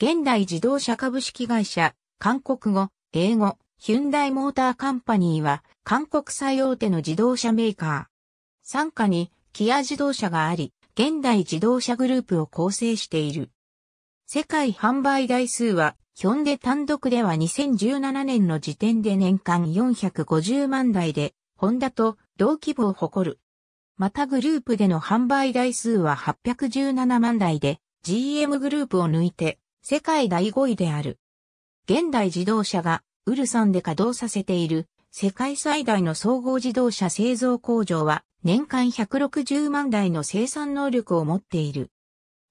現代自動車株式会社、韓国語、英語、ヒュンダイモーターカンパニーは、韓国最大手の自動車メーカー。傘下に、キア自動車があり、現代自動車グループを構成している。世界販売台数は、ヒョンデ単独では2017年の時点で年間450万台で、ホンダと同規模を誇る。またグループでの販売台数は817万台で、GM グループを抜いて世界第5位である。現代自動車がウルサンで稼働させている世界最大の総合自動車製造工場は年間160万台の生産能力を持っている。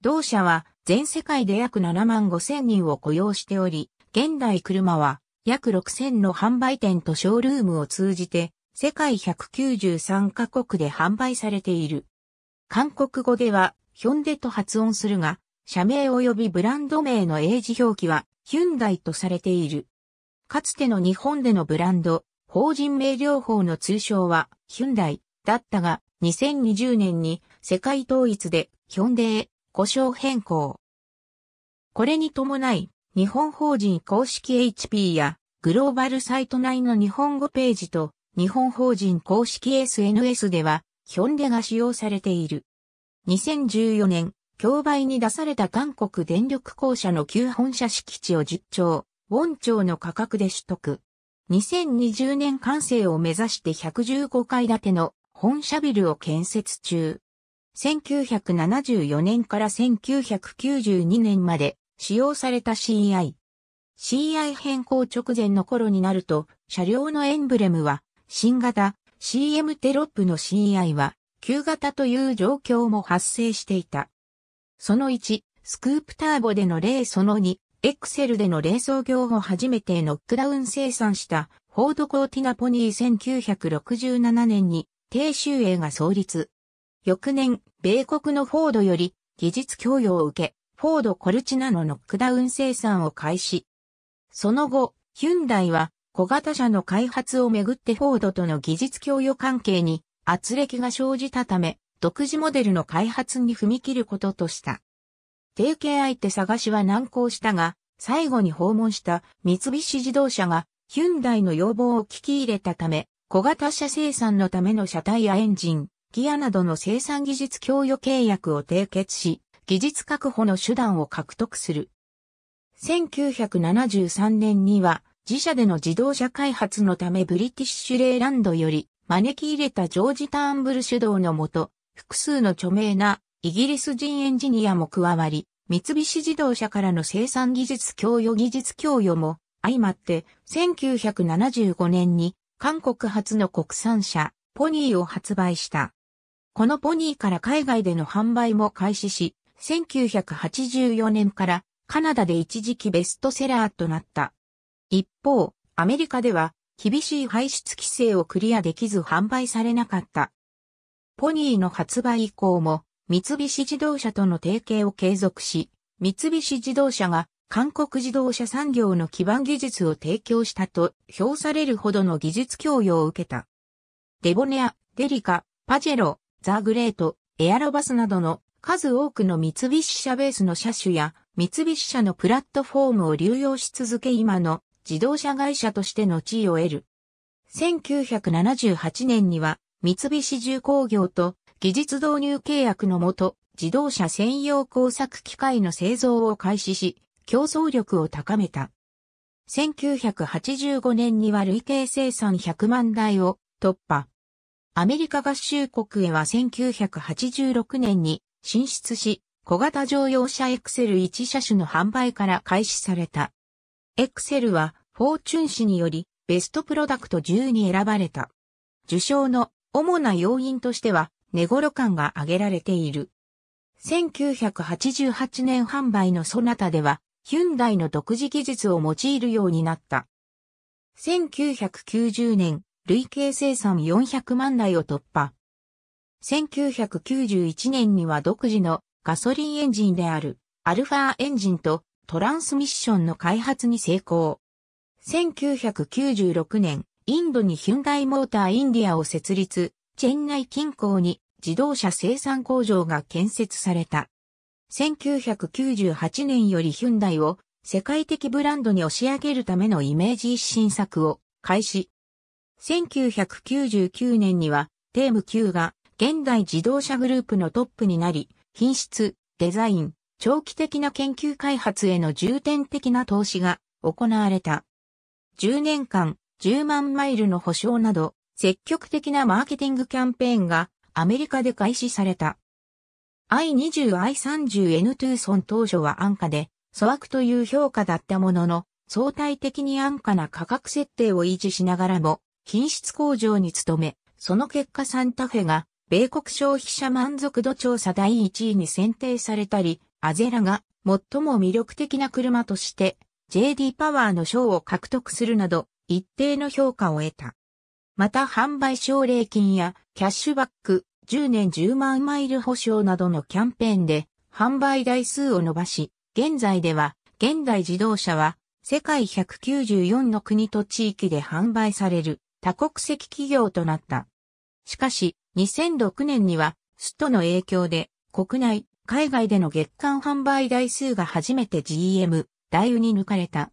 同社は全世界で約7万5千人を雇用しており、現代車は約6千の販売店とショールームを通じて世界193カ国で販売されている。韓国語ではヒョンデと発音するが、社名及びブランド名の英字表記は、ヒュンダイとされている。かつての日本でのブランド、法人名療法の通称は、ヒュンダイだったが、2020年に世界統一で、ヒョンデへ、故障変更。これに伴い、日本法人公式 HP や、グローバルサイト内の日本語ページと、日本法人公式 SNS では、ヒョンデが使用されている。2014年、競売に出された韓国電力公社の旧本社敷地を10兆、ウォン兆の価格で取得。2020年完成を目指して115階建ての本社ビルを建設中。1974年から1992年まで使用された CI。CI 変更直前の頃になると、車両のエンブレムは新型 CM テロップの CI は旧型という状況も発生していた。その1、スクープターボでの例その2、エクセルでの冷蔵業を初めてノックダウン生産したフォードコーティナポニー1967年に低周益が創立。翌年、米国のフォードより技術供与を受け、フォードコルチナのノックダウン生産を開始。その後、ヒュンダイは小型車の開発をめぐってフォードとの技術供与関係に圧力が生じたため、独自モデルの開発に踏み切ることとした。提携相手探しは難航したが、最後に訪問した三菱自動車がヒュンダイの要望を聞き入れたため、小型車生産のための車体やエンジン、ギアなどの生産技術供与契約を締結し、技術確保の手段を獲得する。1973年には自社での自動車開発のためブリティッシュレーランドより招き入れたジョージ・ターンブル主導のもと、複数の著名なイギリス人エンジニアも加わり、三菱自動車からの生産技術供与技術供与も相まって1975年に韓国初の国産車ポニーを発売した。このポニーから海外での販売も開始し、1984年からカナダで一時期ベストセラーとなった。一方、アメリカでは厳しい排出規制をクリアできず販売されなかったポニーの発売以降も、三菱自動車との提携を継続し、三菱自動車が韓国自動車産業の基盤技術を提供したと評されるほどの技術供与を受けた。デボネア、デリカ、パジェロ、ザ・グレート、エアロバスなどの数多くの三菱車ベースの車種や三菱車のプラットフォームを流用し続け今の自動車会社としての地位を得る。1978年には三菱重工業と技術導入契約のもと、自動車専用工作機械の製造を開始し、競争力を高めた。1985年には累計生産100万台を突破。アメリカ合衆国へは1986年に進出し、小型乗用車エクセル1車種の販売から開始された。エクセルはフォーチュン氏によりベストプロダクト10に選ばれた。受賞の主な要因としては、寝頃感が挙げられている。1988年販売のソナタでは、ヒュンダイの独自技術を用いるようになった。1990年、累計生産400万台を突破。1991年には独自のガソリンエンジンであるアルファエンジンとトランスミッションの開発に成功。1996年、インドにヒュンダイモーターインディアを設立、チェンナイ近郊に自動車生産工場が建設された。1998年よりヒュンダイを世界的ブランドに押し上げるためのイメージ一新作を開始。1999年にはテーム Q が現代自動車グループのトップになり、品質、デザイン、長期的な研究開発への重点的な投資が行われた。10年間、10万マイルの保証など、積極的なマーケティングキャンペーンがアメリカで開始された。I20I30N 2ゥ当初は安価で、粗悪という評価だったものの、相対的に安価な価格設定を維持しながらも、品質向上に努め、その結果サンタフェが、米国消費者満足度調査第1位に選定されたり、アゼラが最も魅力的な車として、JD パワーの賞を獲得するなど、一定の評価を得た。また販売奨励金やキャッシュバック、10年10万マイル保証などのキャンペーンで販売台数を伸ばし、現在では現代自動車は世界194の国と地域で販売される多国籍企業となった。しかし2006年にはストの影響で国内、海外での月間販売台数が初めて GM、ダイに抜かれた。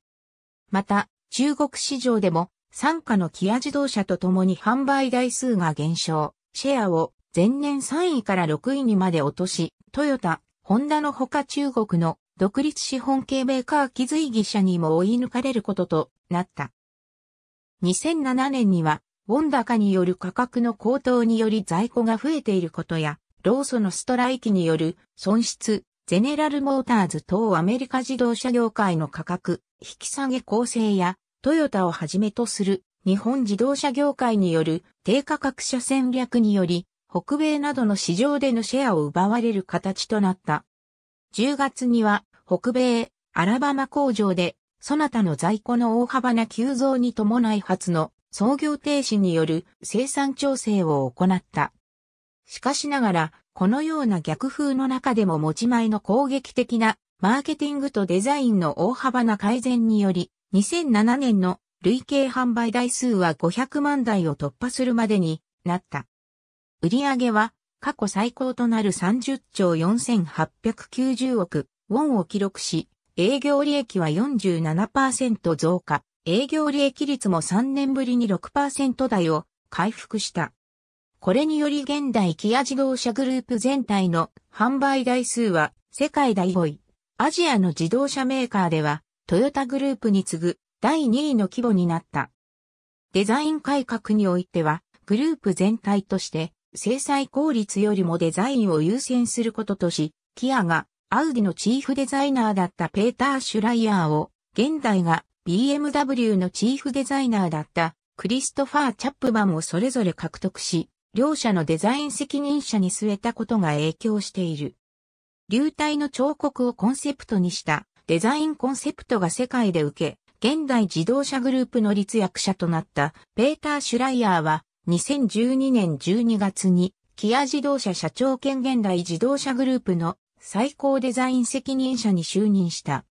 また、中国市場でも、傘下のキア自動車とともに販売台数が減少、シェアを前年3位から6位にまで落とし、トヨタ、ホンダのほか中国の独立資本系メーカー機随義社にも追い抜かれることとなった。2007年には、ウォン高による価格の高騰により在庫が増えていることや、労組のストライキによる損失、ゼネラルモーターズ等アメリカ自動車業界の価格、引き下げ構成やトヨタをはじめとする日本自動車業界による低価格車戦略により、北米などの市場でのシェアを奪われる形となった。10月には、北米、アラバマ工場で、そなたの在庫の大幅な急増に伴い初の創業停止による生産調整を行った。しかしながら、このような逆風の中でも持ち前の攻撃的なマーケティングとデザインの大幅な改善により、2007年の累計販売台数は500万台を突破するまでになった。売上は過去最高となる30兆4890億ウォンを記録し、営業利益は47%増加、営業利益率も3年ぶりに6%台を回復した。これにより現代キア自動車グループ全体の販売台数は世界第5位。アジアの自動車メーカーではトヨタグループに次ぐ第2位の規模になった。デザイン改革においては、グループ全体として、生産効率よりもデザインを優先することとし、キアがアウディのチーフデザイナーだったペーター・シュライヤーを、現代が BMW のチーフデザイナーだったクリストファー・チャップマンをそれぞれ獲得し、両者のデザイン責任者に据えたことが影響している。流体の彫刻をコンセプトにしたデザインコンセプトが世界で受け、現代自動車グループの立役者となったペーター・シュライヤーは2012年12月にキア自動車社長兼現代自動車グループの最高デザイン責任者に就任した。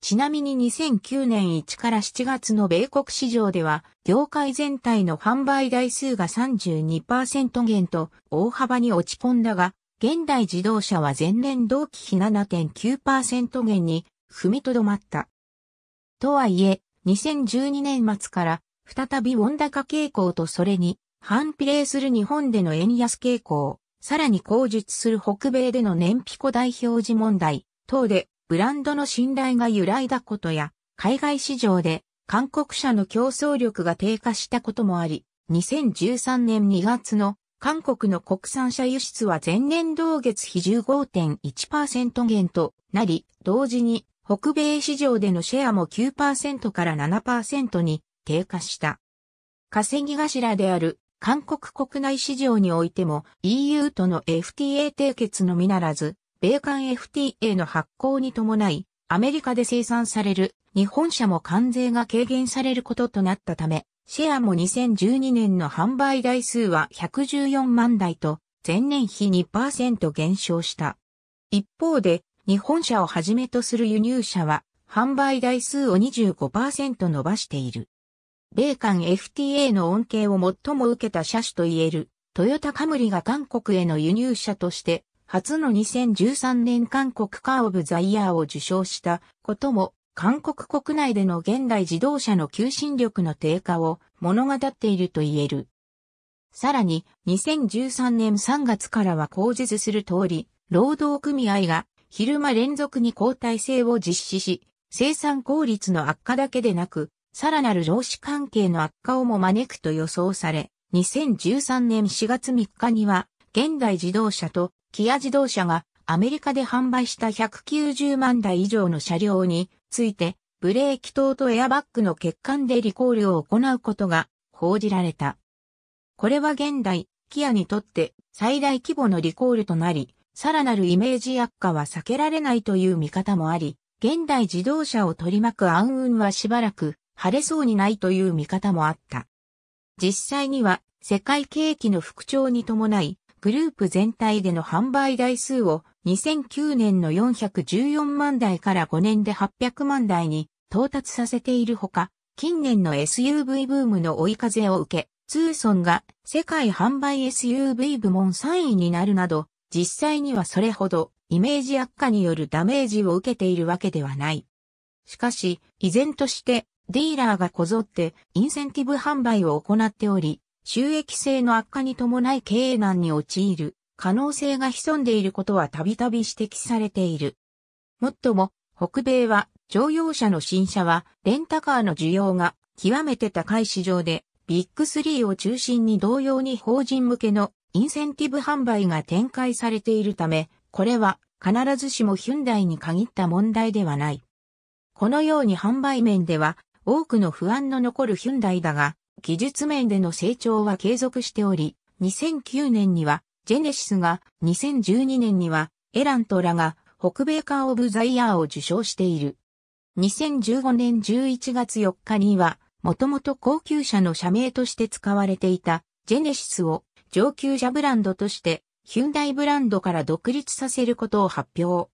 ちなみに2009年1から7月の米国市場では、業界全体の販売台数が32%減と大幅に落ち込んだが、現代自動車は前年同期比7.9%減に踏みとどまった。とはいえ、2012年末から再び温高傾向とそれに反比例する日本での円安傾向、さらに口述する北米での燃費庫代表示問題等でブランドの信頼が揺らいだことや、海外市場で韓国社の競争力が低下したこともあり、2013年2月の韓国の国産車輸出は前年同月比15.1%減となり、同時に北米市場でのシェアも9%から7%に低下した。稼ぎ頭である韓国国内市場においても EU との FTA 締結のみならず、米韓 FTA の発行に伴い、アメリカで生産される日本車も関税が軽減されることとなったため、シェアも2012年の販売台数は114万台と、前年比2%減少した。一方で、日本車をはじめとする輸入車は、販売台数を25%伸ばしている。米韓 FTA の恩恵を最も受けた車種といえる、トヨタカムリが韓国への輸入車として、初の2013年韓国カーオブザイヤーを受賞したことも、韓国国内での現代自動車の求心力の低下を物語っていると言える。さらに、2013年3月からは口実する通り、労働組合が昼間連続に交代制を実施し、生産効率の悪化だけでなく、さらなる労使関係の悪化をも招くと予想され、2013年4月3日には、現代自動車とキア自動車がアメリカで販売した190万台以上の車両について、ブレーキ等とエアバッグの欠陥でリコールを行うことが報じられた。これは現代、キアにとって最大規模のリコールとなり、さらなるイメージ悪化は避けられないという見方もあり、現代自動車を取り巻く暗雲はしばらく晴れそうにないという見方もあった。実際には世界景気の復調に伴い、グループ全体での販売台数を2009年の414万台から5年で800万台に到達させているほか、近年の SUV ブームの追い風を受け、ツーソンが世界販売 SUV 部門3位になるなど、実際にはそれほどイメージ悪化によるダメージを受けているわけではない。しかし、依然としてディーラーがこぞってインセンティブ販売を行っており、収益性の悪化に伴い経営難に陥る可能性が潜んでいることはたびたび指摘されている。もっとも、北米は乗用車の新車はレンタカーの需要が極めて高い市場でビッグ3を中心に同様に法人向けのインセンティブ販売が展開されているため、これは必ずしもヒュンダイに限った問題ではない。このように販売面では多くの不安の残るヒュンダイだが、技術面での成長は継続しており、2009年にはジェネシスが、2012年にはエラントラが北米カーオブザイヤーを受賞している。2015年11月4日には、もともと高級車の社名として使われていたジェネシスを上級者ブランドとして、ヒュンダイブランドから独立させることを発表。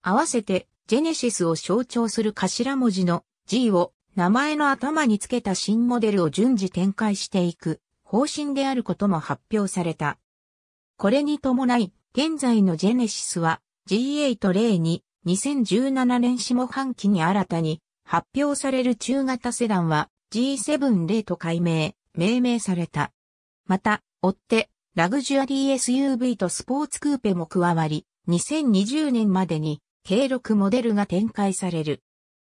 合わせて、ジェネシスを象徴する頭文字の G を名前の頭につけた新モデルを順次展開していく方針であることも発表された。これに伴い、現在のジェネシスは G8 0に2017年下半期に新たに発表される中型セダンは G7 0と改名、命名された。また、追って、ラグジュアリー SUV とスポーツクーペも加わり、2020年までに、計6モデルが展開される。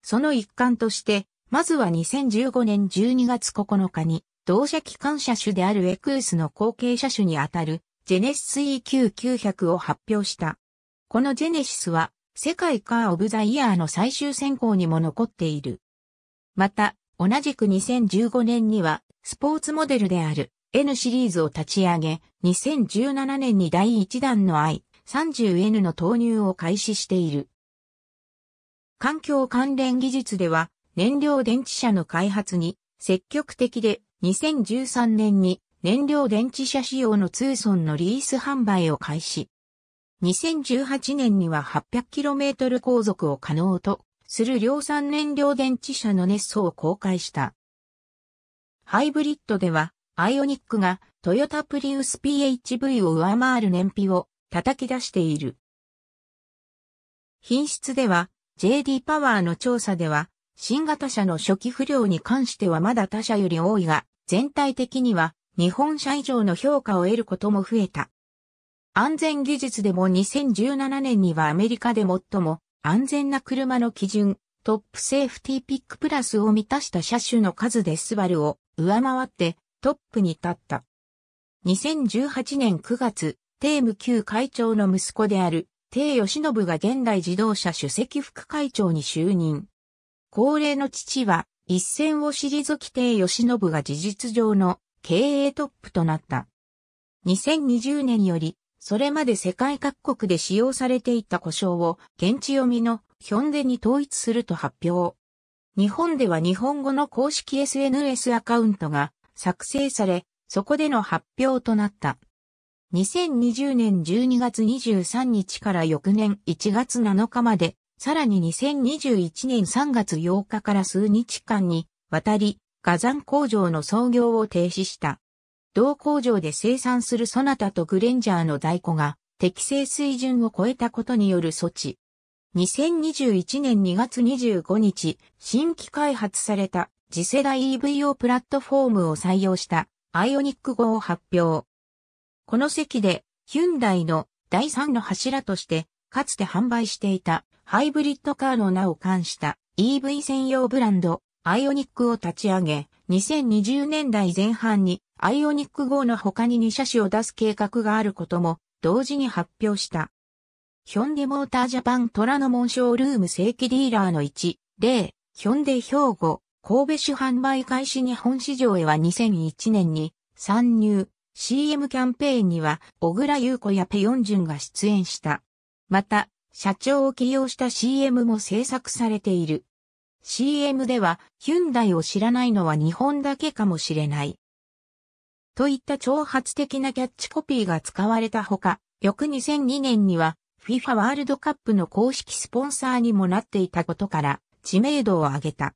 その一環として、まずは2015年12月9日に、同社機関車種であるエクースの後継車種にあたる、ジェネシス EQ900 を発表した。このジェネシスは、世界カー・オブ・ザ・イヤーの最終選考にも残っている。また、同じく2015年には、スポーツモデルである、N シリーズを立ち上げ、2017年に第1弾の I30N の投入を開始している。環境関連技術では、燃料電池車の開発に積極的で、2013年に燃料電池車仕様のツーソンのリース販売を開始。2018年には 800km 航続を可能とする量産燃料電池車のネッソを公開した。ハイブリッドではアイオニックがトヨタプリウス PHV を上回る燃費を叩き出している。品質では JD パワーの調査では新型車の初期不良に関してはまだ他社より多いが全体的には日本車以上の評価を得ることも増えた。安全技術でも2017年にはアメリカで最も安全な車の基準、トップセーフティーピックプラスを満たした車種の数でスバルを上回ってトップに立った。2018年9月、テーム旧会長の息子である、テイ義信が現代自動車主席副会長に就任。高齢の父は、一線を退きテイ義信が事実上の経営トップとなった。2020年より、それまで世界各国で使用されていた故障を現地読みのヒョンデに統一すると発表。日本では日本語の公式 SNS アカウントが作成され、そこでの発表となった。2020年12月23日から翌年1月7日まで、さらに2021年3月8日から数日間にわたり、火山工場の操業を停止した。同工場で生産するソナタとグレンジャーの在庫が適正水準を超えたことによる措置。2021年2月25日、新規開発された次世代 EV 用プラットフォームを採用したアイオニック号を発表。この席でヒュンダイの第3の柱としてかつて販売していたハイブリッドカーの名を冠した EV 専用ブランドアイオニックを立ち上げ2020年代前半にアイオニック号の他に2車種を出す計画があることも同時に発表した。ヒョンデモータージャパン虎ノンショールーム正規ディーラーの1、例、ヒョンデ兵庫、神戸市販売開始日本市場へは2001年に参入、CM キャンペーンには小倉優子やペヨンジュンが出演した。また、社長を起用した CM も制作されている。CM では、ヒュンダイを知らないのは日本だけかもしれない。といった挑発的なキャッチコピーが使われたほか、翌2002年には FIFA ワールドカップの公式スポンサーにもなっていたことから知名度を上げた。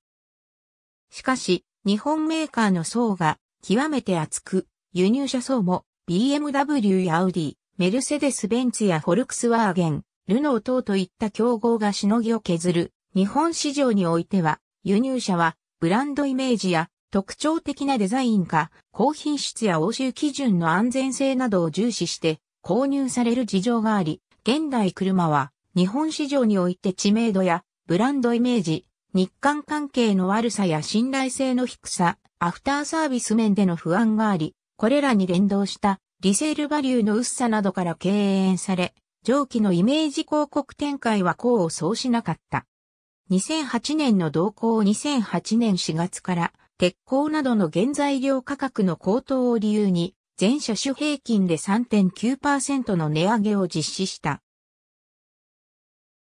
しかし、日本メーカーの層が極めて厚く、輸入車層も BMW やアウディ、メルセデス・ベンツやフォルクスワーゲン、ルノー等といった競合がしのぎを削る。日本市場においては、輸入車はブランドイメージや特徴的なデザインか、高品質や欧州基準の安全性などを重視して購入される事情があり、現代車は日本市場において知名度やブランドイメージ、日韓関係の悪さや信頼性の低さ、アフターサービス面での不安があり、これらに連動したリセールバリューの薄さなどから敬遠され、上記のイメージ広告展開は功を奏しなかった。2008年の動向2008年4月から鉄鋼などの原材料価格の高騰を理由に全車種平均で3.9%の値上げを実施した。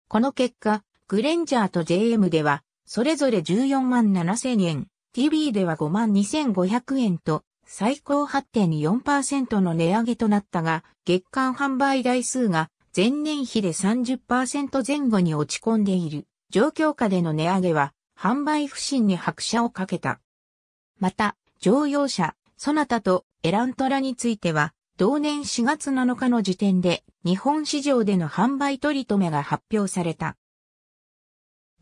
この結果、グレンジャーと JM ではそれぞれ14万7千円、TV では5万2500円と、最高8.4%の値上げとなったが、月間販売台数が前年比で30%前後に落ち込んでいる。状況下での値上げは、販売不振に拍車をかけた。また、乗用車、ソナタとエラントラについては、同年4月7日の時点で、日本市場での販売取り留めが発表された。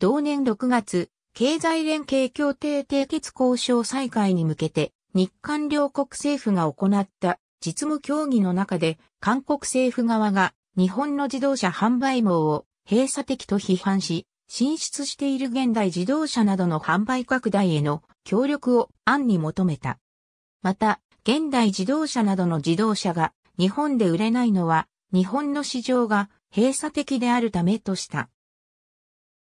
同年6月、経済連携協定締結交渉再開に向けて、日韓両国政府が行った実務協議の中で、韓国政府側が日本の自動車販売網を閉鎖的と批判し、進出している現代自動車などの販売拡大への協力を案に求めた。また、現代自動車などの自動車が日本で売れないのは日本の市場が閉鎖的であるためとした。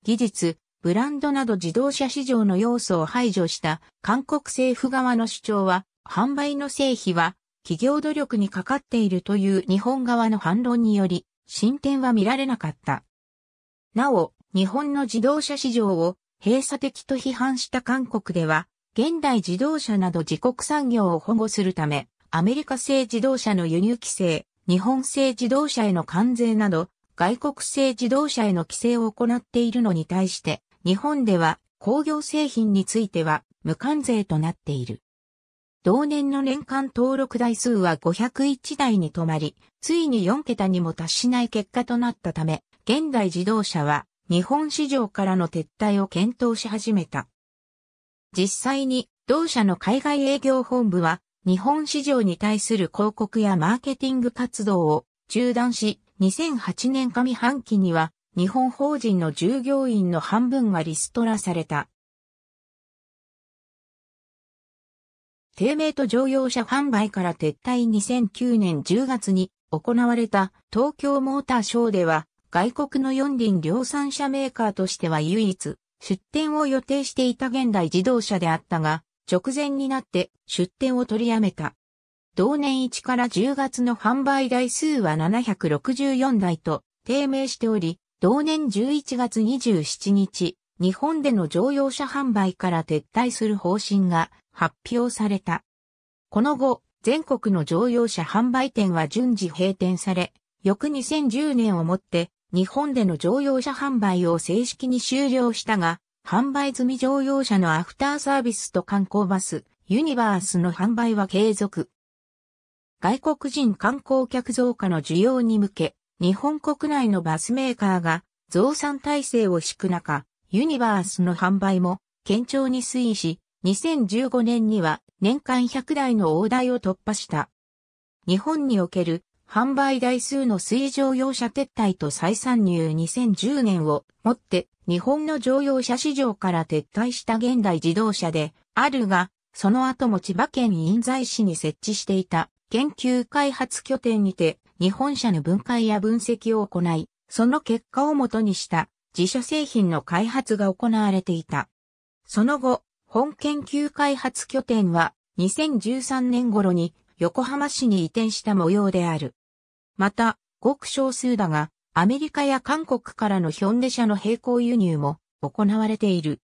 技術、ブランドなど自動車市場の要素を排除した韓国政府側の主張は、販売の成否は企業努力にかかっているという日本側の反論により、進展は見られなかった。なお、日本の自動車市場を閉鎖的と批判した韓国では、現代自動車など自国産業を保護するため、アメリカ製自動車の輸入規制、日本製自動車への関税など、外国製自動車への規制を行っているのに対して、日本では工業製品については無関税となっている。同年の年間登録台数は501台に止まり、ついに4桁にも達しない結果となったため、現代自動車は日本市場からの撤退を検討し始めた。実際に同社の海外営業本部は日本市場に対する広告やマーケティング活動を中断し、2008年上半期には日本法人の従業員の半分がリストラされた。低迷と乗用車販売から撤退2009年10月に行われた東京モーターショーでは外国の四輪量産車メーカーとしては唯一出展を予定していた現代自動車であったが直前になって出展を取りやめた。同年1から10月の販売台数は764台と低迷しており、同年11月27日、日本での乗用車販売から撤退する方針が発表された。この後、全国の乗用車販売店は順次閉店され、翌2010年をもって日本での乗用車販売を正式に終了したが、販売済み乗用車のアフターサービスと観光バス、ユニバースの販売は継続。外国人観光客増加の需要に向け、日本国内のバスメーカーが増産体制を敷く中、ユニバースの販売も堅調に推移し、2015年には年間100台の大台を突破した。日本における販売台数の水上用車撤退と再参入2010年をもって日本の乗用車市場から撤退した現代自動車であるが、その後も千葉県印西市に設置していた研究開発拠点にて日本社の分解や分析を行い、その結果をもとにした自社製品の開発が行われていた。その後、本研究開発拠点は2013年頃に横浜市に移転した模様である。また、ごく少数だが、アメリカや韓国からのヒョンデ社の並行輸入も行われている。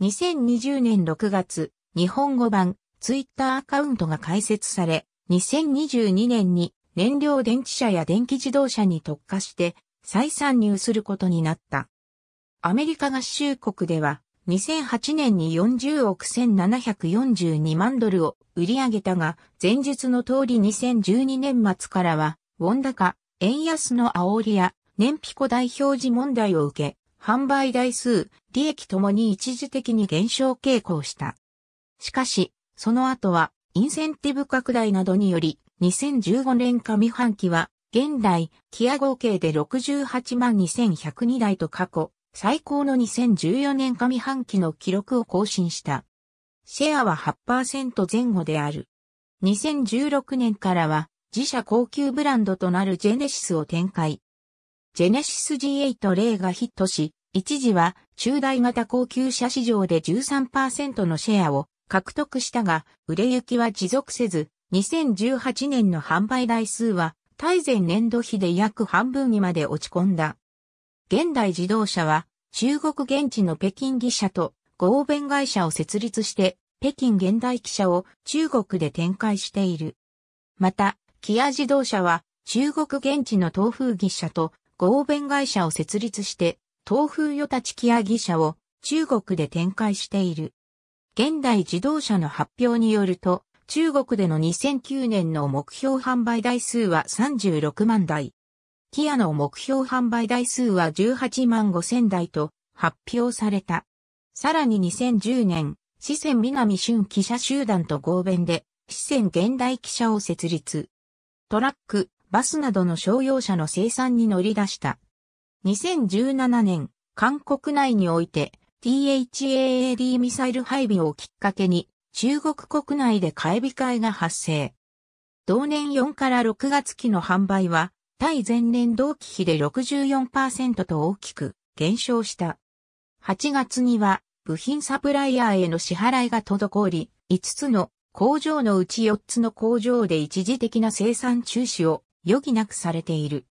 2020年6月、日本語版ツイッターアカウントが開設され、2022年に燃料電池車や電気自動車に特化して再参入することになった。アメリカ合衆国では2008年に40億1742万ドルを売り上げたが、前述の通り2012年末からは、ウォン高、円安の煽りや燃費子代表示問題を受け、販売台数、利益ともに一時的に減少傾向した。しかし、その後はインセンティブ拡大などにより、2015年上半期は、現代、キア合計で68万2102台と過去、最高の2014年上半期の記録を更新した。シェアは8%前後である。2016年からは、自社高級ブランドとなるジェネシスを展開。ジェネシス G8 例がヒットし、一時は中大型高級車市場で13%のシェアを獲得したが、売れ行きは持続せず、2018年の販売台数は、対前年度比で約半分にまで落ち込んだ。現代自動車は、中国現地の北京技社と合弁会社を設立して、北京現代記者を中国で展開している。また、キア自動車は中国現地の東風技社と合弁会社を設立して、東風与立キア技社を中国で展開している。現代自動車の発表によると、中国での2009年の目標販売台数は36万台。キアの目標販売台数は18万5千台と発表された。さらに2010年、四川南春記者集団と合弁で、四川現代記者を設立。トラック、バスなどの商用車の生産に乗り出した。2017年、韓国内において、THAAD ミサイル配備をきっかけに中国国内で買い控えが発生。同年4から6月期の販売は対前年同期比で64%と大きく減少した。8月には部品サプライヤーへの支払いが滞り、5つの工場のうち4つの工場で一時的な生産中止を余儀なくされている。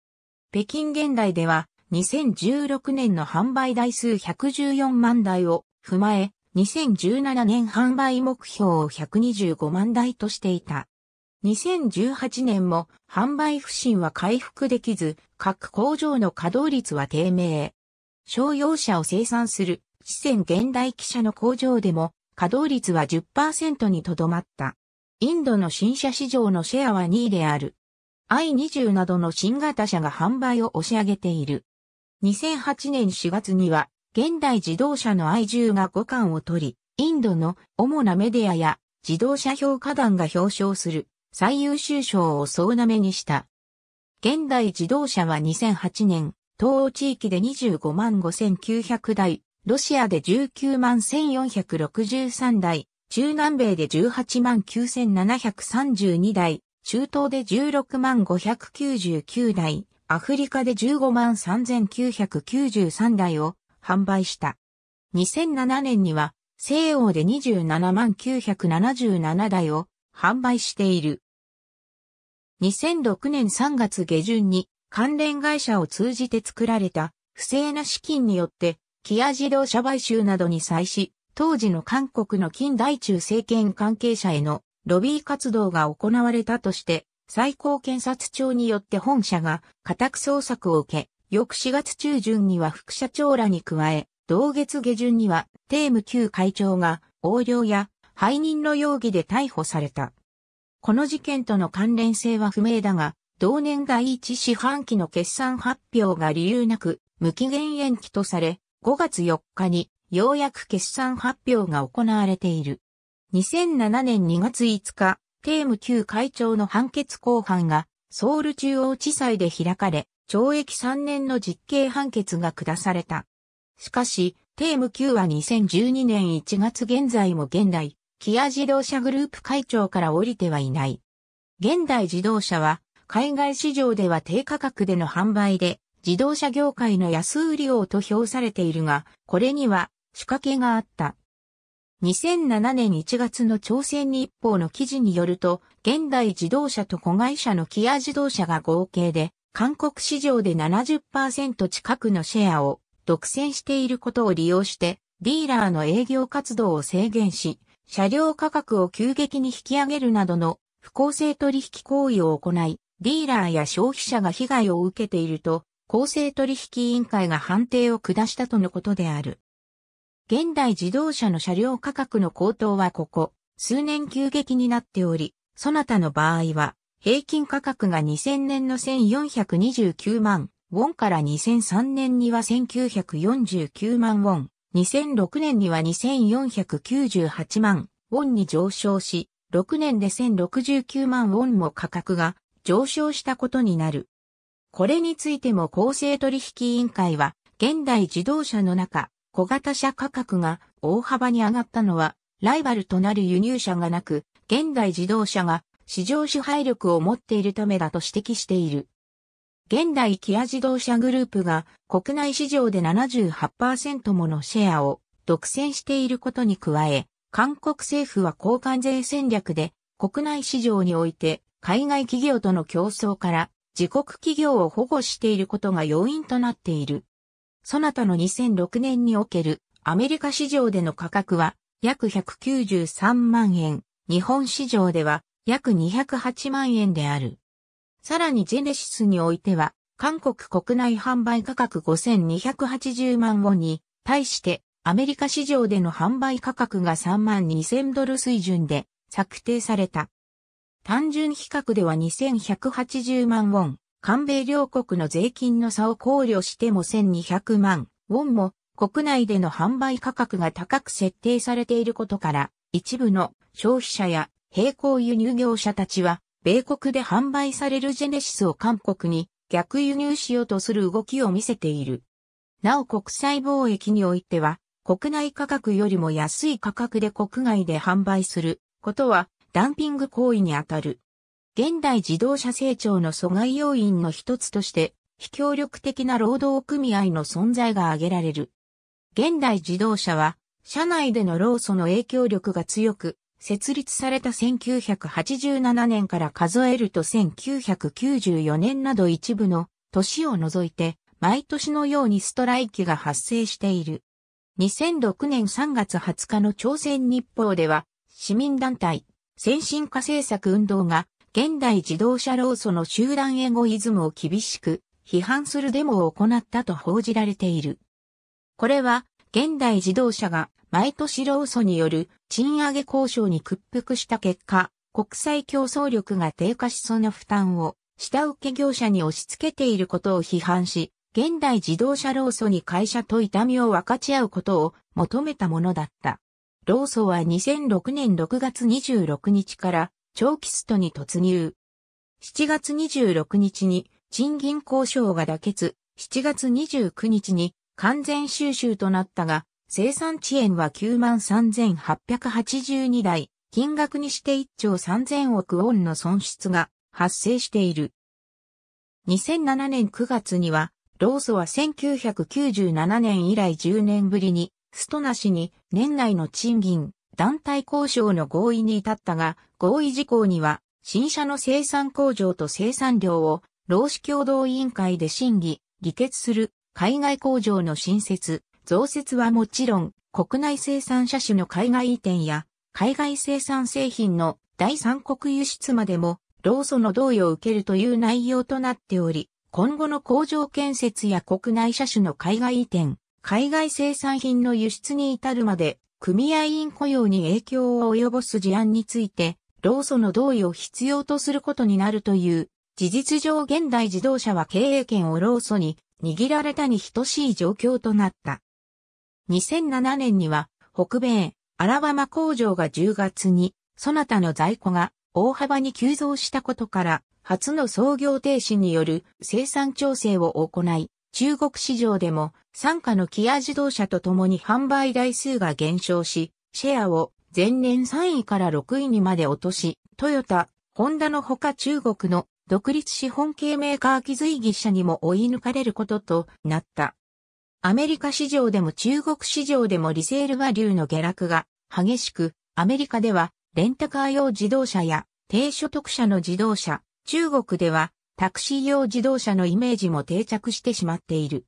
北京現代では2016年の販売台数114万台を踏まえ、2017年販売目標を125万台としていた。2018年も販売不振は回復できず、各工場の稼働率は低迷。商用車を生産する四川現代汽車の工場でも稼働率は10%にとどまった。インドの新車市場のシェアは2位である。i20 などの新型車が販売を押し上げている。2008年4月には、現代自動車の愛獣が5冠を取り、インドの主なメディアや自動車評価団が表彰する最優秀賞を総なめにした。現代自動車は2008年、東欧地域で25万5900台、ロシアで19万1463台、中南米で18万9732台、中東で16万599台、アフリカで15万3993台を販売した。2007年には西欧で27万977台を販売している。2006年3月下旬に関連会社を通じて作られた不正な資金によってキア自動車買収などに際し、当時の韓国の近代中政権関係者へのロビー活動が行われたとして最高検察庁によって本社が家宅捜索を受け、翌4月中旬には副社長らに加え、同月下旬には、テーム旧会長が横領や背任の容疑で逮捕された。この事件との関連性は不明だが、同年第一四半期の決算発表が理由なく無期限延期とされ、5月4日にようやく決算発表が行われている。2007年2月5日、テーム旧会長の判決公判がソウル中央地裁で開かれ、懲役3年の実刑判決が下された。しかし、テーム9は2012年1月現在も現代、キア自動車グループ会長から降りてはいない。現代自動車は、海外市場では低価格での販売で、自動車業界の安売り王と評されているが、これには仕掛けがあった。2007年1月の朝鮮日報の記事によると、現代自動車と子会社のキア自動車が合計で、韓国市場で70%近くのシェアを独占していることを利用して、ディーラーの営業活動を制限し、車両価格を急激に引き上げるなどの不公正取引行為を行い、ディーラーや消費者が被害を受けていると、公正取引委員会が判定を下したとのことである。現代自動車の車両価格の高騰はここ、数年急激になっており、その他の場合は、平均価格が2000年の1429万ウォンから2003年には1949万ウォン、2006年には2498万ウォンに上昇し、6年で1069万ウォンも価格が上昇したことになる。これについても公正取引委員会は、現代自動車の中、小型車価格が大幅に上がったのは、ライバルとなる輸入車がなく、現代自動車が市場支配力を持っているためだと指摘している。現代キア自動車グループが国内市場で78%ものシェアを独占していることに加え、韓国政府は交換税戦略で国内市場において海外企業との競争から自国企業を保護していることが要因となっている。そなたの2006年におけるアメリカ市場での価格は約193万円、日本市場では約208万円である。さらにジェネシスにおいては、韓国国内販売価格5280万ウォンに、対してアメリカ市場での販売価格が3万2000ドル水準で策定された。単純比較では2180万ウォン、韓米両国の税金の差を考慮しても1200万ウォンも国内での販売価格が高く設定されていることから、一部の消費者や並行輸入業者たちは、米国で販売されるジェネシスを韓国に逆輸入しようとする動きを見せている。なお国際貿易においては、国内価格よりも安い価格で国外で販売することはダンピング行為にあたる。現代自動車成長の阻害要因の一つとして、非協力的な労働組合の存在が挙げられる。現代自動車は、社内での労組の影響力が強く、設立された1987年から数えると1994年など一部の年を除いて、毎年のようにストライキが発生している。2006年3月20日の朝鮮日報では、市民団体、先進化政策運動が現代自動車労組の集団エゴイズムを厳しく批判するデモを行ったと報じられている。これは現代自動車が毎年労組による賃上げ交渉に屈服した結果、国際競争力が低下しその負担を下請け業者に押し付けていることを批判し、現代自動車労組に会社と痛みを分かち合うことを求めたものだった。労組は2006年6月26日から長期ストに突入。7月26日に賃金交渉が妥結、7月29日に完全収集となったが、生産遅延は93,882台、金額にして1兆3000億ウォンの損失が発生している。2007年9月には、ローは1997年以来10年ぶりに、ストなしに年内の賃金団体交渉の合意に至ったが、合意事項には、新車の生産工場と生産量を、労使協同委員会で審議、議決する、海外工場の新設、増設はもちろん、国内生産車種の海外移転や、海外生産製品の第三国輸出までも、労組の同意を受けるという内容となっており、今後の工場建設や国内車種の海外移転、海外生産品の輸出に至るまで組合員雇用に影響を及ぼす事案について、労組の同意を必要とすることになるという、事実上現代自動車は経営権を労組に握られたに等しい状況となった。2007年には、北米、アラバマ工場が10月に、そなたの在庫が大幅に急増したことから、初の操業停止による生産調整を行い、中国市場でも傘下のキア自動車とともに販売台数が減少し、シェアを前年3位から6位にまで落とし、トヨタ、ホンダのほか中国の独立資本系メーカー気随技者にも追い抜かれることとなった。アメリカ市場でも中国市場でもリセールバリューの下落が激しく、アメリカではレンタカー用自動車や低所得者の自動車、中国ではタクシー用自動車のイメージも定着してしまっている。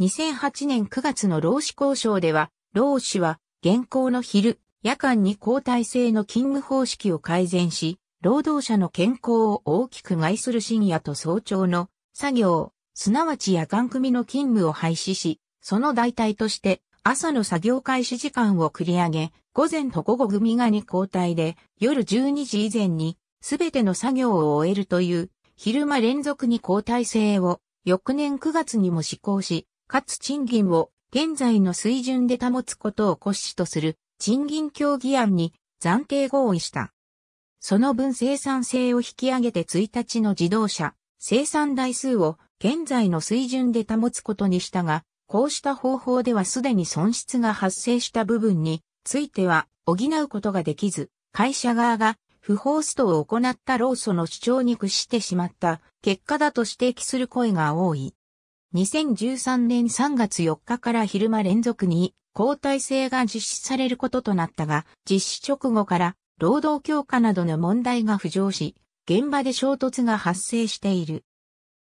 2008年9月の労使交渉では、労使は現行の昼、夜間に交代制の勤務方式を改善し、労働者の健康を大きく害する深夜と早朝の作業、すなわち夜間組の勤務を廃止し、その代替として朝の作業開始時間を繰り上げ、午前と午後組が2交代で夜12時以前にすべての作業を終えるという昼間連続に交代制を翌年9月にも施行し、かつ賃金を現在の水準で保つことを骨子とする賃金協議案に暫定合意した。その分生産性を引き上げて1日の自動車生産台数を現在の水準で保つことにしたが、こうした方法ではすでに損失が発生した部分については補うことができず、会社側が不法ストを行った労組の主張に屈してしまった結果だと指摘する声が多い。2013年3月4日から昼間連続に交代制が実施されることとなったが、実施直後から労働強化などの問題が浮上し、現場で衝突が発生している。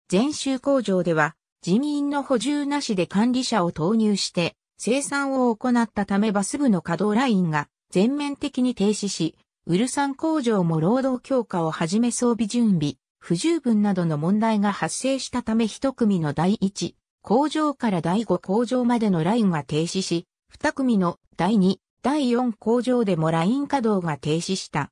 全州工場では人員の補充なしで管理者を投入して生産を行ったためバス部の稼働ラインが全面的に停止し、ウルサン工場も労働強化をはじめ装備準備、不十分などの問題が発生したため一組の第一工場から第五工場までのラインが停止し、二組の第二、第四工場でもライン稼働が停止した。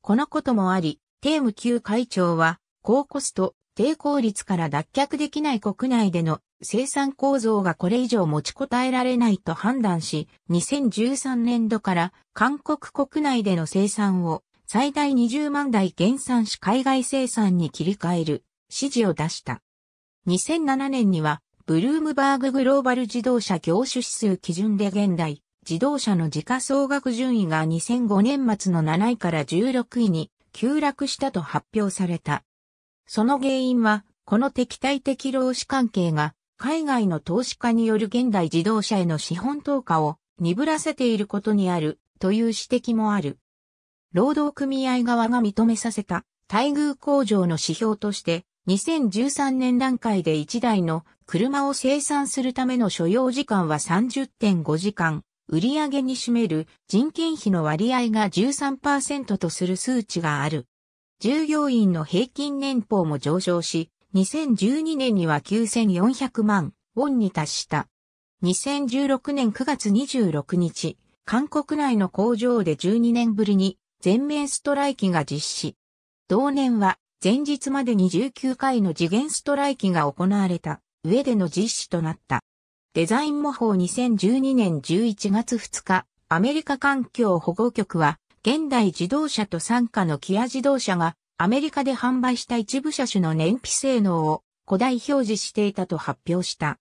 このこともあり、テーム級会長は、高コスト、低効率から脱却できない国内での生産構造がこれ以上持ちこたえられないと判断し、2013年度から韓国国内での生産を最大20万台減産し海外生産に切り替える指示を出した。2007年には、ブルームバーググローバル自動車業種指数基準で現代、自動車の時価総額順位が2005年末の7位から16位に急落したと発表された。その原因は、この敵対的労使関係が、海外の投資家による現代自動車への資本投下を鈍らせていることにあるという指摘もある。労働組合側が認めさせた待遇向上の指標として、2013年段階で1台の車を生産するための所要時間は30.5時間、売上に占める人件費の割合が13%とする数値がある。従業員の平均年俸も上昇し、2012年には9400万ウォンに達した。2016年9月26日、韓国内の工場で12年ぶりに全面ストライキが実施。同年は前日までに19回の次元ストライキが行われた上での実施となった。デザイン模倣2012年11月2日、アメリカ環境保護局は、現代自動車と傘下のキア自動車が、アメリカで販売した一部車種の燃費性能を、古代表示していたと発表した。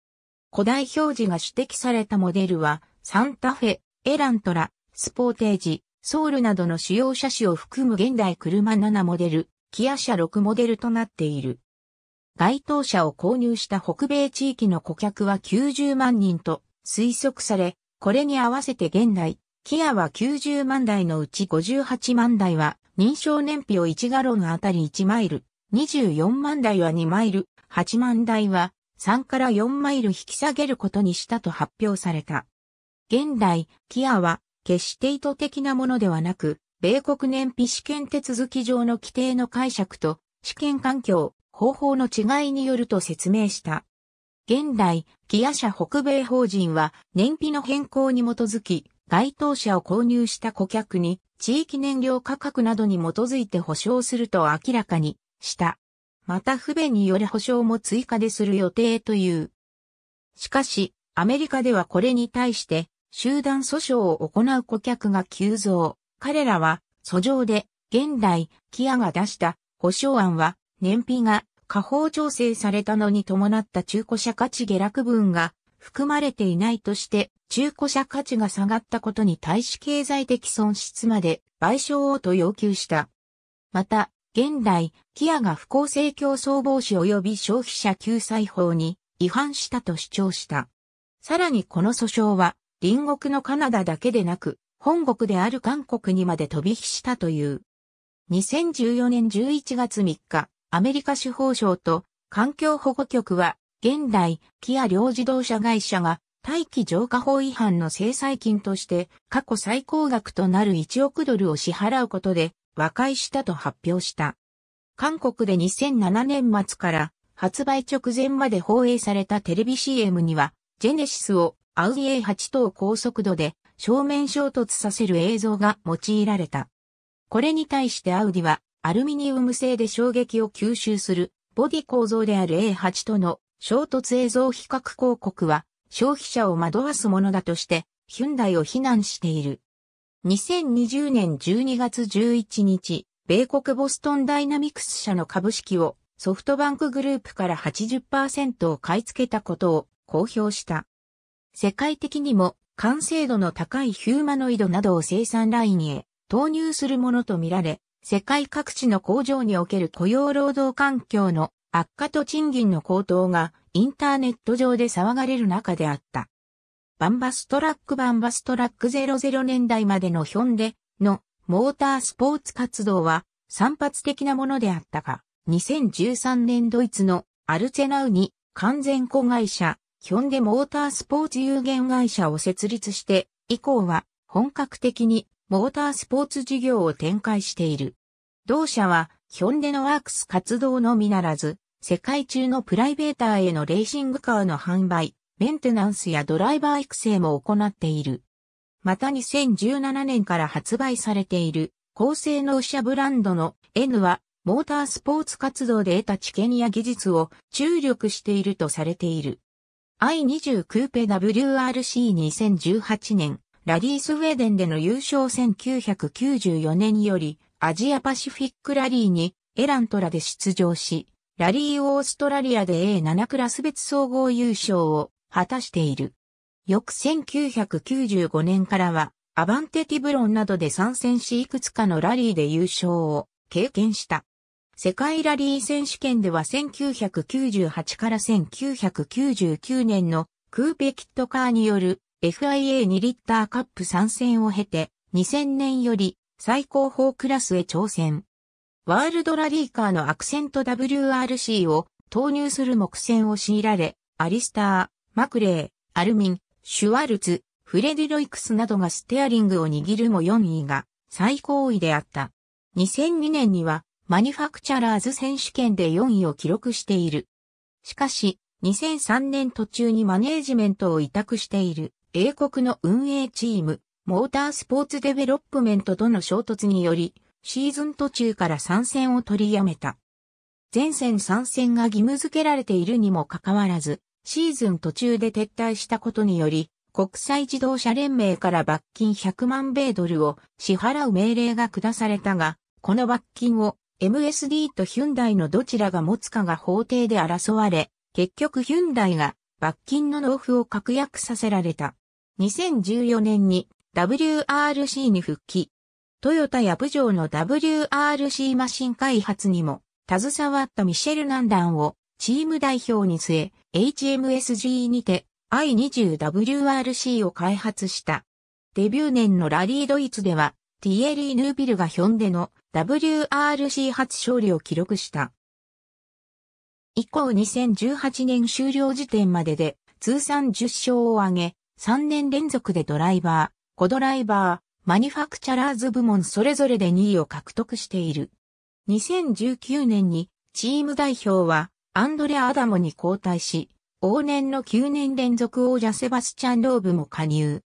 古代表示が指摘されたモデルは、サンタフェ、エラントラ、スポーテージ、ソウルなどの主要車種を含む現代車7モデル、キア車6モデルとなっている。該当車を購入した北米地域の顧客は90万人と推測され、これに合わせて現代、キアは90万台のうち58万台は認証燃費を1ガロンあたり1マイル、24万台は2マイル、8万台は3から4マイル引き下げることにしたと発表された。現代、キアは決して意図的なものではなく、米国燃費試験手続き上の規定の解釈と、試験環境、方法の違いによると説明した。現代、ギア社北米法人は燃費の変更に基づき、該当車を購入した顧客に地域燃料価格などに基づいて保証すると明らかにした。また不便による保証も追加でする予定という。しかし、アメリカではこれに対して集団訴訟を行う顧客が急増。彼らは、訴状で、現代、キアが出した保証案は、燃費が下方調整されたのに伴った中古車価値下落分が含まれていないとして、中古車価値が下がったことに対し経済的損失まで賠償をと要求した。また、現代、キアが不公正競争防止及び消費者救済法に違反したと主張した。さらにこの訴訟は、隣国のカナダだけでなく、本国である韓国にまで飛び火したという。2014年11月3日、アメリカ司法省と環境保護局は、現代、キア両自動車会社が大気浄化法違反の制裁金として過去最高額となる1億ドルを支払うことで和解したと発表した。韓国で2007年末から発売直前まで放映されたテレビ CM にはジェネシスをアウディ A8 等高速度で正面衝突させる映像が用いられた。これに対してアウディはアルミニウム製で衝撃を吸収するボディ構造である A8 との衝突映像比較広告は消費者を惑わすものだとしてヒュンダイを非難している。2020年12月11日、米国ボストンダイナミクス社の株式をソフトバンクグループから80%を買い付けたことを公表した。世界的にも完成度の高いヒューマノイドなどを生産ラインへ投入するものとみられ、世界各地の工場における雇用労働環境の悪化と賃金の高騰がインターネット上で騒がれる中であった。バンバストラックバンバストラック00年代までのヒョンデのモータースポーツ活動は散発的なものであったが、2013年ドイツのアルツェナウに完全子会社ヒョンデモータースポーツ有限会社を設立して、以降は本格的にモータースポーツ事業を展開している。同社はヒョンデのワークス活動のみならず、世界中のプライベーターへのレーシングカーの販売、メンテナンスやドライバー育成も行っている。また2017年から発売されている高性能車ブランドの N はモータースポーツ活動で得た知見や技術を注力しているとされている。I20 クーペ WRC2018 年、ラリースウェーデンでの優勝1994年より、アジアパシフィックラリーにエラントラで出場し、ラリーオーストラリアで A7 クラス別総合優勝を果たしている。翌1995年からは、アバンテティブロンなどで参戦しいくつかのラリーで優勝を経験した。世界ラリー選手権では1998から1999年のクーペキットカーによる FIA2 リッターカップ参戦を経て2000年より最高峰クラスへ挑戦。ワールドラリーカーのアクセント WRC を投入する目線を強いられ、アリスター、マクレー、アルミン、シュワルツ、フレディ・ロイクスなどがステアリングを握るも4位が最高位であった。2002年にはマニファクチャラーズ選手権で4位を記録している。しかし、2003年途中にマネージメントを委託している英国の運営チーム、モータースポーツデベロップメントとの衝突により、シーズン途中から参戦を取りやめた。前線参戦が義務付けられているにもかかわらず、シーズン途中で撤退したことにより、国際自動車連盟から罰金100万米ドルを支払う命令が下されたが、この罰金を MSD とヒュンダイのどちらが持つかが法廷で争われ、結局ヒュンダイが罰金の納付を確約させられた。2014年に WRC に復帰。トヨタやプジョーの WRC マシン開発にも携わったミシェル・ナンダンをチーム代表に据え、HMSG にて I20WRC を開発した。デビュー年のラリードイツではティエリー・ヌービルがヒョンデの WRC 初勝利を記録した。以降2018年終了時点までで通算10勝を挙げ、3年連続でドライバー、コドライバー、マニファクチャラーズ部門それぞれで2位を獲得している。2019年にチーム代表はアンドレア・アダモに交代し、往年の9年連続王者セバスチャン・ローブも加入。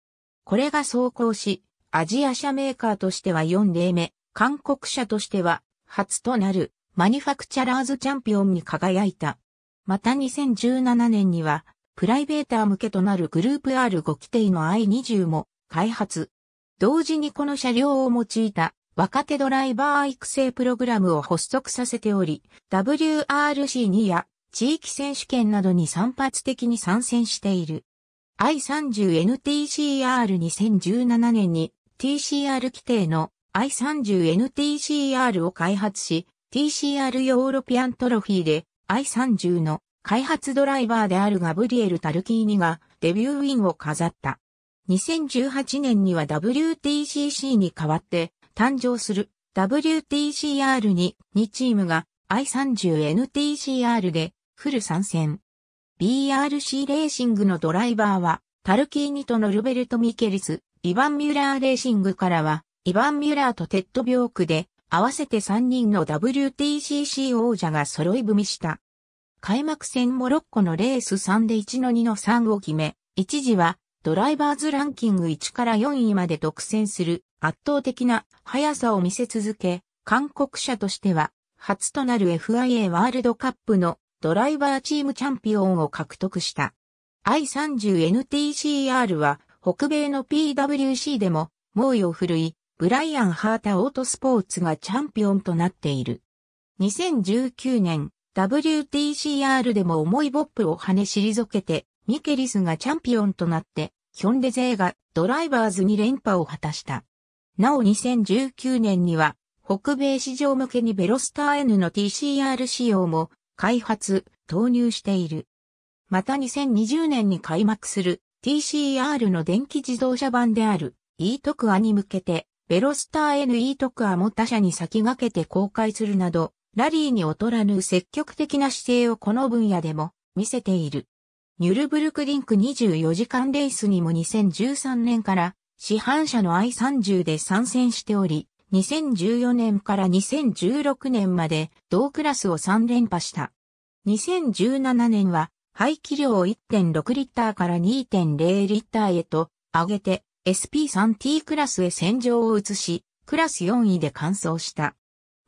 これが走行し、アジア社メーカーとしては4例目、韓国社としては初となるマニュファクチャラーズチャンピオンに輝いた。また2017年には、プライベーター向けとなるグループ R5 規定の i20 も開発。同時にこの車両を用いた若手ドライバー育成プログラムを発足させており、WRC2 や地域選手権などに散発的に参戦している。i30NTCR2017 年に TCR 規定の i30NTCR を開発し、TCR ヨーロピアントロフィーで i30 の開発ドライバーであるガブリエル・タルキーニがデビューウィンを飾った。2018年には WTCC に代わって誕生する WTCR に2チームが i30NTCR でフル参戦。BRC レーシングのドライバーはタルキーニとのルベルト・ミケリス、イヴァン・ミュラーレーシングからは、イヴァン・ミュラーとテッド・ビョークで、合わせて3人の WTCC 王者が揃い踏みした。開幕戦モロッコのレース3で1の2の3を決め、一時はドライバーズランキング1から4位まで独占する圧倒的な速さを見せ続け、韓国車としては初となる FIA ワールドカップのドライバーチームチャンピオンを獲得した。i30NTCR は北米の PWC でも猛威を振るい、ブライアン・ハータ・オートスポーツがチャンピオンとなっている。2019年、WTCR でも重いボップを跳ね退けて、ミケリスがチャンピオンとなって、ヒョンデ勢がドライバーズに連覇を果たした。なお2019年には、北米市場向けにベロスター N の TCR 仕様も開発、投入している。また2020年に開幕する TCR の電気自動車版である e トクアに向けて、ベロスター N e 特クアも他社に先駆けて公開するなど、ラリーに劣らぬ積極的な姿勢をこの分野でも見せている。ニュルブルクリンク24時間レースにも2013年から市販車の i30 で参戦しており、2014年から2016年まで同クラスを3連覇した。2017年は排気量を1.6リッターから2.0リッターへと上げて SP3T クラスへ戦場を移し、クラス4位で完走した。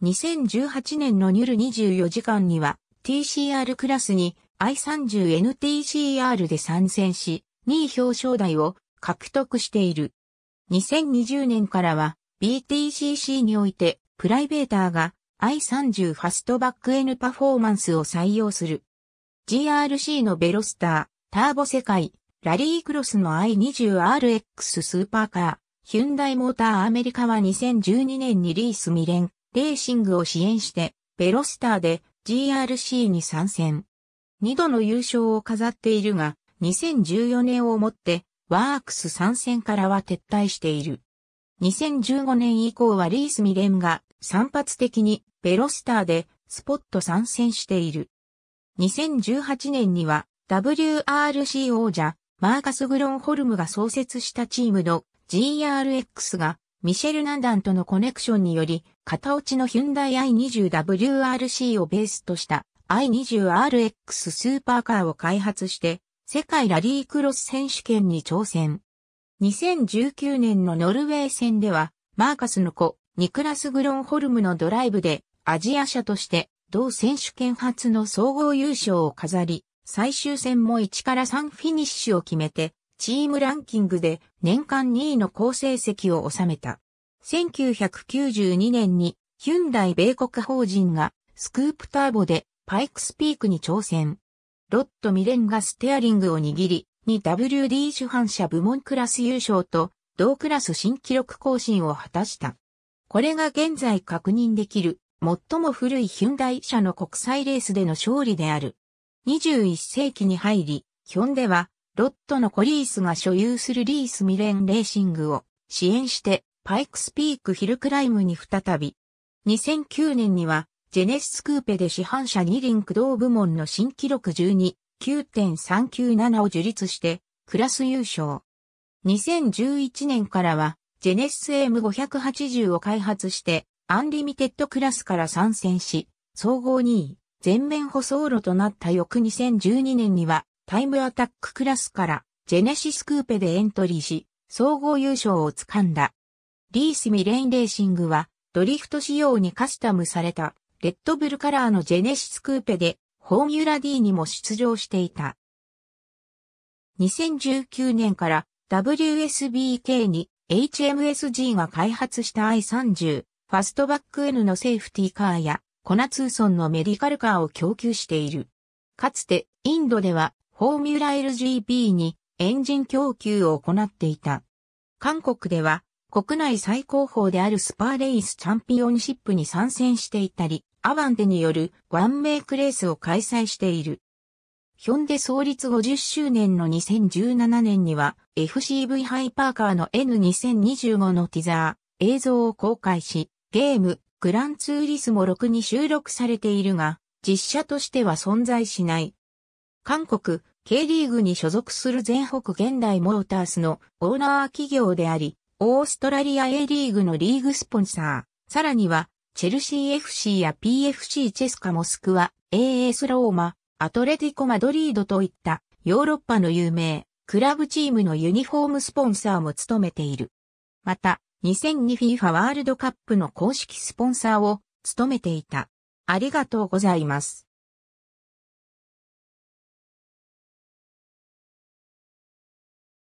2018年のニュル24時間には TCR クラスに i30NTCR で参戦し、2位表彰台を獲得している。2020年からは BTCC においてプライベーターが i30 ファストバック N パフォーマンスを採用する。GRC のベロスター、ターボ世界、ラリークロスの i20RX スーパーカー、ヒュンダイモーターアメリカは2012年にリース未練、レーシングを支援して、ベロスターで GRC に参戦。2度の優勝を飾っているが、2014年をもって、ワークス参戦からは撤退している。2015年以降はリース未練が散発的にベロスターでスポット参戦している。2018年には WRC 王者マーカス・グロンホルムが創設したチームの GRX がミシェル・ナンダンとのコネクションにより片落ちのヒュンダイ i20WRC をベースとした i20RX スーパーカーを開発して世界ラリークロス選手権に挑戦。2019年のノルウェー戦ではマーカスの子ニクラス・グロンホルムのドライブでアジア車として同選手権初の総合優勝を飾り、最終戦も1から3フィニッシュを決めて、チームランキングで年間2位の好成績を収めた。1992年にヒュンダイ米国法人がスクープターボでパイクスピークに挑戦。ロット・ミレンがステアリングを握り、2WD 主犯者部門クラス優勝と同クラス新記録更新を果たした。これが現在確認できる最も古いヒュンダイ社の国際レースでの勝利である。21世紀に入り、ヒョンでは、ロットのコリースが所有するリースミレンレーシングを支援して、パイクスピークヒルクライムに再び。2009年には、ジェネシスクーペで市販車2輪駆動部門の新記録12、9.397を樹立して、クラス優勝。2011年からは、ジェネシス M580 を開発して、アンリミテッドクラスから参戦し、総合2位、全面舗装路となった翌2012年には、タイムアタッククラスから、ジェネシスクーペでエントリーし、総合優勝をつかんだ。リースミレインレーシングは、ドリフト仕様にカスタムされた、レッドブルカラーのジェネシスクーペで、フォーミュラ D にも出場していた。2019年から WSBK に HMSG が開発した i30 ファストバック N のセーフティーカーや、コナツーソンのメディカルカーを供給している。かつて、インドでは、フォーミュラ LGP にエンジン供給を行っていた。韓国では、国内最高峰であるスパーレイスチャンピオンシップに参戦していたり、アバンテによるワンメイクレースを開催している。ヒョンデ創立50周年の2017年には FCV ハイパーカーの N2025 のティザー映像を公開し、ゲーム、グランツーリスモ6に収録されているが、実写としては存在しない。韓国、K リーグに所属する全北現代モータースのオーナー企業であり、オーストラリア A リーグのリーグスポンサー、さらには、チェルシー FC や PFC チェスカモスクワ、AS ローマ、アトレティコマドリードといったヨーロッパの有名クラブチームのユニフォームスポンサーも務めている。また、2002FIFA ワールドカップの公式スポンサーを務めていた。ありがとうございます。